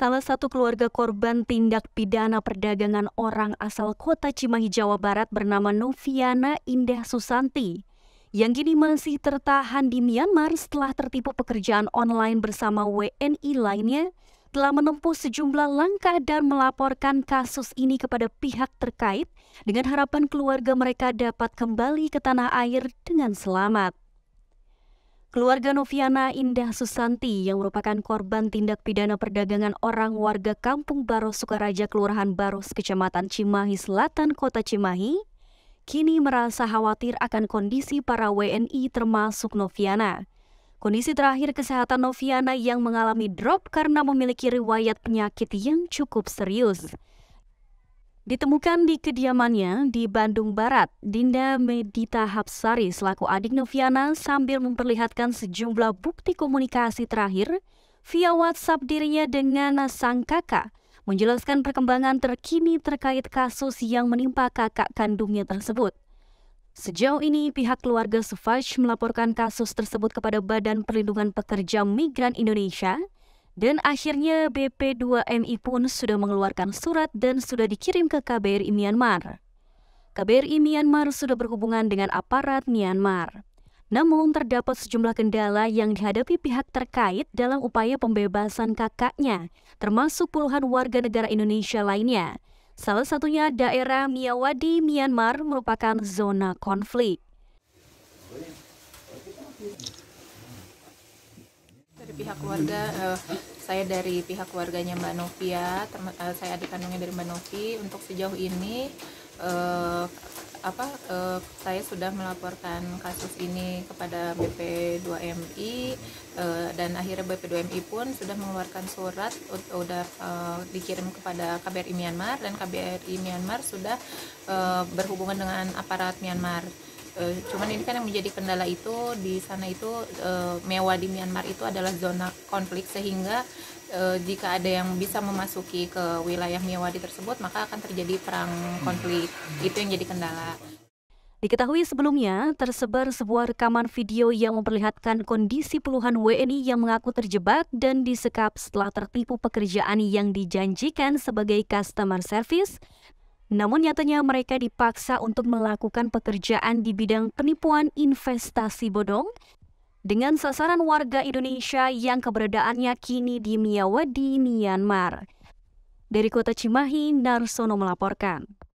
salah satu keluarga korban tindak pidana perdagangan orang asal kota Cimahi, Jawa Barat bernama Noviana Indah Susanti yang kini masih tertahan di Myanmar setelah tertipu pekerjaan online bersama WNI lainnya telah menempuh sejumlah langkah dan melaporkan kasus ini kepada pihak terkait dengan harapan keluarga mereka dapat kembali ke tanah air dengan selamat. Keluarga Noviana Indah Susanti yang merupakan korban tindak pidana perdagangan orang warga Kampung Baros Sukaraja Kelurahan Baros Kecamatan Cimahi Selatan Kota Cimahi kini merasa khawatir akan kondisi para WNI termasuk Noviana. Kondisi terakhir kesehatan Noviana yang mengalami drop karena memiliki riwayat penyakit yang cukup serius. Ditemukan di kediamannya di Bandung Barat, Dinda Medita Hapsari selaku adik Noviana sambil memperlihatkan sejumlah bukti komunikasi terakhir via WhatsApp dirinya dengan sang kakak, menjelaskan perkembangan terkini terkait kasus yang menimpa kakak kandungnya tersebut. Sejauh ini, pihak keluarga Suvaj melaporkan kasus tersebut kepada Badan Perlindungan Pekerja Migran Indonesia dan akhirnya BP2MI pun sudah mengeluarkan surat dan sudah dikirim ke KBRI Myanmar. KBRI Myanmar sudah berhubungan dengan aparat Myanmar. Namun terdapat sejumlah kendala yang dihadapi pihak terkait dalam upaya pembebasan kakaknya, termasuk puluhan warga negara Indonesia lainnya. Salah satunya daerah Miawadi, Myanmar merupakan zona konflik pihak keluarga uh, saya dari pihak keluarganya Mbak Novia, uh, saya adik kandungnya dari Mbak Novi. Untuk sejauh ini uh, apa uh, saya sudah melaporkan kasus ini kepada BP2MI uh, dan akhirnya BP2MI pun sudah mengeluarkan surat sudah uh, dikirim kepada KBRI Myanmar dan KBRI Myanmar sudah berhubungan dengan aparat Myanmar uh, cuman ini kan yang menjadi kendala itu di sana itu uh, mewah di Myanmar itu adalah zona konflik sehingga uh, jika ada yang bisa memasuki ke wilayah Mewadi tersebut maka akan terjadi perang hmm. konflik itu yang jadi kendala. Diketahui sebelumnya, tersebar sebuah rekaman video yang memperlihatkan kondisi puluhan WNI yang mengaku terjebak dan disekap setelah tertipu pekerjaan yang dijanjikan sebagai customer service namun nyatanya mereka dipaksa untuk melakukan pekerjaan di bidang penipuan investasi bodong dengan sasaran warga Indonesia yang keberadaannya kini di Miawa Myanmar. Dari kota Cimahi, Narsono melaporkan.